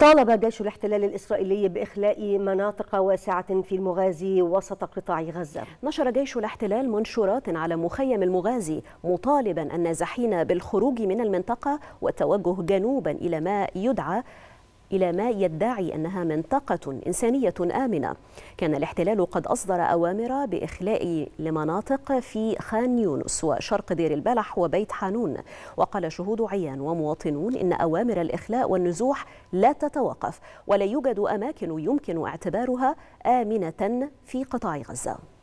طالب جيش الاحتلال الإسرائيلي بإخلاء مناطق واسعة في المغازي وسط قطاع غزة نشر جيش الاحتلال منشورات على مخيم المغازي مطالبا النازحين بالخروج من المنطقة والتوجه جنوبا إلى ما يدعى إلى ما يدعي أنها منطقة إنسانية آمنة كان الاحتلال قد أصدر أوامر بإخلاء لمناطق في خان يونس وشرق دير البلح وبيت حانون وقال شهود عيان ومواطنون إن أوامر الإخلاء والنزوح لا تتوقف ولا يوجد أماكن يمكن اعتبارها آمنة في قطاع غزة